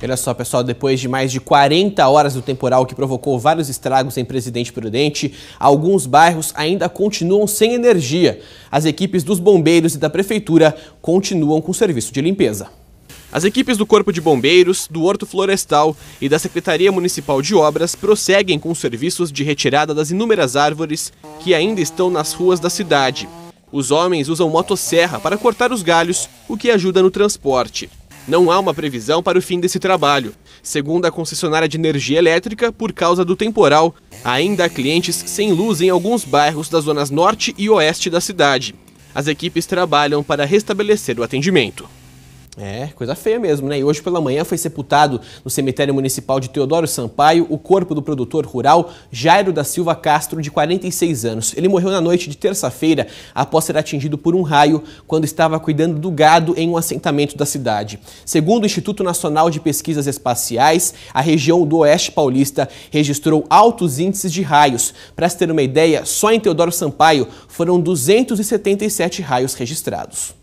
Olha só, pessoal, depois de mais de 40 horas do temporal que provocou vários estragos em Presidente Prudente, alguns bairros ainda continuam sem energia. As equipes dos bombeiros e da prefeitura continuam com o serviço de limpeza. As equipes do Corpo de Bombeiros, do Horto Florestal e da Secretaria Municipal de Obras prosseguem com os serviços de retirada das inúmeras árvores que ainda estão nas ruas da cidade. Os homens usam motosserra para cortar os galhos, o que ajuda no transporte. Não há uma previsão para o fim desse trabalho. Segundo a concessionária de energia elétrica, por causa do temporal, ainda há clientes sem luz em alguns bairros das zonas norte e oeste da cidade. As equipes trabalham para restabelecer o atendimento. É, coisa feia mesmo, né? E hoje pela manhã foi sepultado no cemitério municipal de Teodoro Sampaio o corpo do produtor rural Jairo da Silva Castro, de 46 anos. Ele morreu na noite de terça-feira após ser atingido por um raio quando estava cuidando do gado em um assentamento da cidade. Segundo o Instituto Nacional de Pesquisas Espaciais, a região do Oeste Paulista registrou altos índices de raios. Para se ter uma ideia, só em Teodoro Sampaio foram 277 raios registrados.